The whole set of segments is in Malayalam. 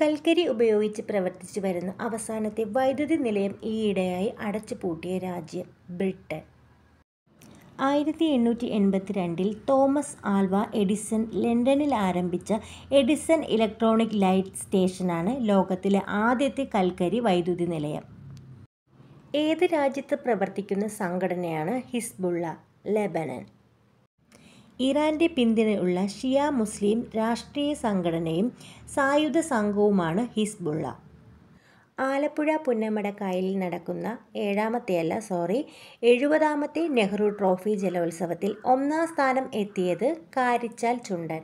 കൽക്കരി ഉപയോഗിച്ച് പ്രവർത്തിച്ചു വരുന്ന അവസാനത്തെ വൈദ്യുതി നിലയം ഈയിടെയായി അടച്ചു പൂട്ടിയ രാജ്യം ബ്രിട്ടൻ ആയിരത്തി എണ്ണൂറ്റി എൺപത്തി രണ്ടിൽ തോമസ് ആൽവ എഡിസൺ ലണ്ടനിൽ ആരംഭിച്ച എഡിസൺ ഇലക്ട്രോണിക് ലൈറ്റ് സ്റ്റേഷനാണ് ലോകത്തിലെ ആദ്യത്തെ കൽക്കരി വൈദ്യുതി നിലയം ഏത് രാജ്യത്ത് പ്രവർത്തിക്കുന്ന സംഘടനയാണ് ഹിസ്ബുള്ള ലെബനൻ ഇറാന്റെ പിന്തുണയുള്ള ഷിയ മുസ്ലിം രാഷ്ട്രീയ സംഘടനയും സായുധ സംഘവുമാണ് ഹിസ്ബുള്ള ആലപ്പുഴ പുന്നമടക്കായലിൽ നടക്കുന്ന ഏഴാമത്തെയല്ല സോറി എഴുപതാമത്തെ നെഹ്റു ട്രോഫി ജലോത്സവത്തിൽ ഒന്നാം സ്ഥാനം എത്തിയത് കാരിച്ചാൽ ചുണ്ടൻ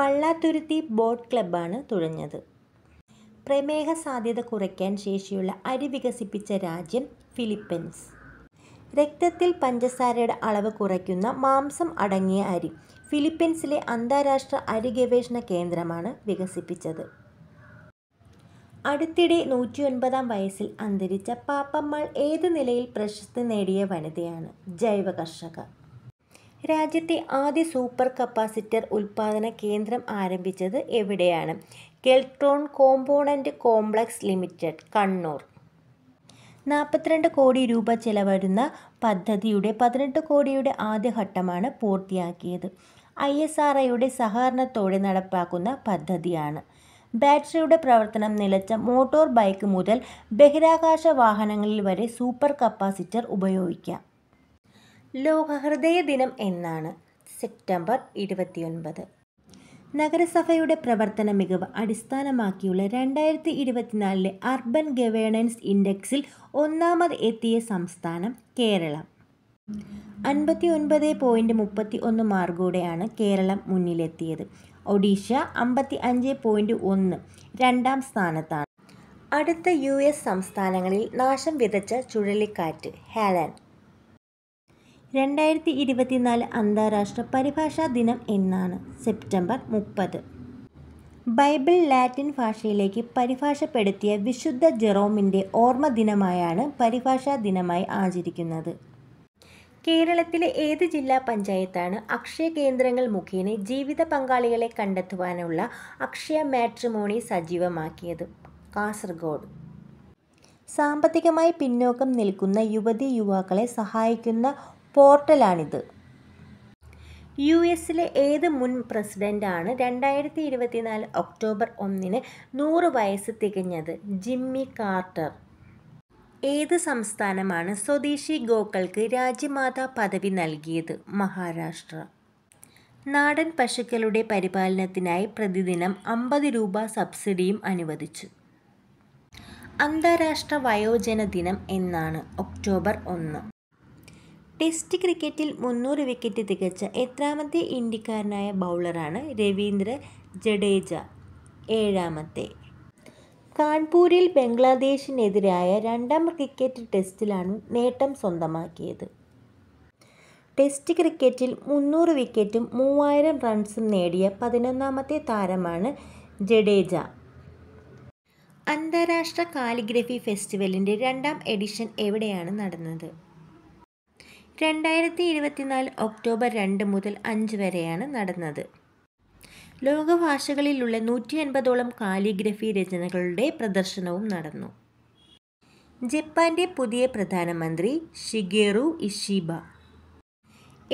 പള്ളാത്തുരുത്തി ബോട്ട് ക്ലബ്ബാണ് തുഴഞ്ഞത് പ്രമേഹ സാധ്യത കുറയ്ക്കാൻ ശേഷിയുള്ള അരി വികസിപ്പിച്ച രാജ്യം ഫിലിപ്പൈൻസ് രക്തത്തിൽ പഞ്ചസാരയുടെ അളവ് കുറയ്ക്കുന്ന മാംസം അടങ്ങിയ അരി ഫിലിപ്പീൻസിലെ അന്താരാഷ്ട്ര അരി ഗവേഷണ കേന്ദ്രമാണ് വികസിപ്പിച്ചത് അടുത്തിടെ ഒൻപതാം വയസ്സിൽ അന്തരിച്ച പാപ്പമ്മാൾ ഏത് നിലയിൽ പ്രശസ്തി നേടിയ വനിതയാണ് ജൈവ കർഷക രാജ്യത്തെ ആദ്യ സൂപ്പർ കപ്പാസിറ്റർ ഉൽപ്പാദന കേന്ദ്രം ആരംഭിച്ചത് എവിടെയാണ് Keltron component complex limited Kannur നാൽപ്പത്തിരണ്ട് കോടി രൂപ ചെലവരുന്ന പദ്ധതിയുടെ പതിനെട്ട് കോടിയുടെ ആദ്യഘട്ടമാണ് പൂർത്തിയാക്കിയത് ഐ എസ് ആർ ഐയുടെ സഹകരണത്തോടെ നടപ്പാക്കുന്ന പദ്ധതിയാണ് ബാറ്ററിയുടെ പ്രവർത്തനം നിലച്ച മോട്ടോർ ബൈക്ക് മുതൽ ബഹിരാകാശ വാഹനങ്ങളിൽ വരെ സൂപ്പർ കപ്പാസിറ്റർ ഉപയോഗിക്കാം ലോകഹൃദയ ദിനം എന്നാണ് സെപ്റ്റംബർ ഇരുപത്തിയൊൻപത് നഗരസഭയുടെ പ്രവർത്തന മികവ് അടിസ്ഥാനമാക്കിയുള്ള രണ്ടായിരത്തി ഇരുപത്തിനാലിലെ അർബൻ ഗവേണൻസ് ഇൻഡെക്സിൽ ഒന്നാമത് എത്തിയ സംസ്ഥാനം കേരളം അൻപത്തി ഒൻപത് പോയിൻറ്റ് മുപ്പത്തി ഒന്ന് മാർഗോടെയാണ് കേരളം മുന്നിലെത്തിയത് ഒഡീഷ അമ്പത്തി അഞ്ച് പോയിൻറ്റ് ഒന്ന് രണ്ടാം സ്ഥാനത്താണ് അടുത്ത യു എസ് സംസ്ഥാനങ്ങളിൽ നാശം വിതച്ച ചുഴലിക്കാറ്റ് ഹാലൻ രണ്ടായിരത്തി ഇരുപത്തിനാല് അന്താരാഷ്ട്ര പരിഭാഷാ ദിനം എന്നാണ് സെപ്റ്റംബർ മുപ്പത് ബൈബിൾ ലാറ്റിൻ ഭാഷയിലേക്ക് പരിഭാഷപ്പെടുത്തിയ വിശുദ്ധ ജെറോമിൻ്റെ ഓർമ്മ ദിനമായാണ് പരിഭാഷാ ദിനമായി ആചരിക്കുന്നത് കേരളത്തിലെ ഏത് ജില്ലാ പഞ്ചായത്താണ് അക്ഷയ കേന്ദ്രങ്ങൾ മുഖേന ജീവിത പങ്കാളികളെ കണ്ടെത്തുവാനുള്ള അക്ഷയ മാട്രിമോണി സജീവമാക്കിയത് കാസർഗോഡ് സാമ്പത്തികമായി പിന്നോക്കം നിൽക്കുന്ന യുവതി യുവാക്കളെ സഹായിക്കുന്ന പോർട്ടലാണിത് യു എസിലെ ഏത് മുൻ പ്രസിഡൻ്റാണ് രണ്ടായിരത്തി ഇരുപത്തിനാല് ഒക്ടോബർ ഒന്നിന് നൂറ് വയസ്സ് തികഞ്ഞത് ജിമ്മി കാർട്ടർ ഏത് സംസ്ഥാനമാണ് സ്വദേശി ഗോക്കൾക്ക് രാജ്യമാതാ പദവി നൽകിയത് മഹാരാഷ്ട്ര നാടൻ പശുക്കളുടെ പരിപാലനത്തിനായി പ്രതിദിനം അമ്പത് രൂപ സബ്സിഡിയും അനുവദിച്ചു അന്താരാഷ്ട്ര വയോജന ദിനം എന്നാണ് ഒക്ടോബർ ഒന്ന് ടെസ്റ്റ് ക്രിക്കറ്റിൽ മുന്നൂറ് വിക്കറ്റ് തികച്ച എത്രാമത്തെ ഇന്ത്യക്കാരനായ ബൗളറാണ് രവീന്ദ്ര ജഡേജ ഏഴാമത്തെ കാൺപൂരിൽ ബംഗ്ലാദേശിനെതിരായ രണ്ടാം ക്രിക്കറ്റ് ടെസ്റ്റിലാണ് നേട്ടം സ്വന്തമാക്കിയത് ടെസ്റ്റ് ക്രിക്കറ്റിൽ മുന്നൂറ് വിക്കറ്റും മൂവായിരം റൺസും നേടിയ പതിനൊന്നാമത്തെ താരമാണ് ജഡേജ അന്താരാഷ്ട്ര കാലിഗ്രഫി ഫെസ്റ്റിവലിൻ്റെ രണ്ടാം എഡിഷൻ എവിടെയാണ് നടന്നത് രണ്ടായിരത്തി ഇരുപത്തിനാല് ഒക്ടോബർ രണ്ട് മുതൽ അഞ്ച് വരെയാണ് നടന്നത് ലോകഭാഷകളിലുള്ള നൂറ്റി അൻപതോളം കാലിഗ്രഫി രചനകളുടെ പ്രദർശനവും നടന്നു ജപ്പാന്റെ പുതിയ പ്രധാനമന്ത്രി ഷിഗേറു ഇഷിബ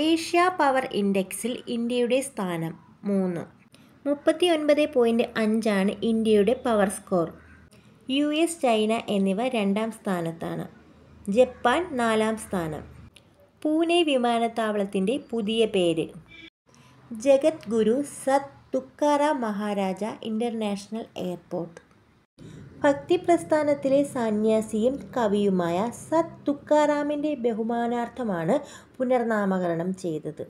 ഏഷ്യ പവർ ഇൻഡെക്സിൽ ഇന്ത്യയുടെ സ്ഥാനം മൂന്ന് മുപ്പത്തി ഒൻപത് പോയിൻ്റ് അഞ്ചാണ് ഇന്ത്യയുടെ power score U S China എന്നിവ രണ്ടാം സ്ഥാനത്താണ് ജപ്പാൻ നാലാം സ്ഥാനം പൂനെ വിമാനത്താവളത്തിൻ്റെ പുതിയ പേര് ജഗത് ഗുരു സത് തുക്കാറ മഹാരാജ ഇൻ്റർനാഷണൽ എയർപോർട്ട് ഭക്തി പ്രസ്ഥാനത്തിലെ സന്യാസിയും കവിയുമായ സത് തുക്കാറാമിൻ്റെ ബഹുമാനാർത്ഥമാണ് പുനർനാമകരണം ചെയ്തത്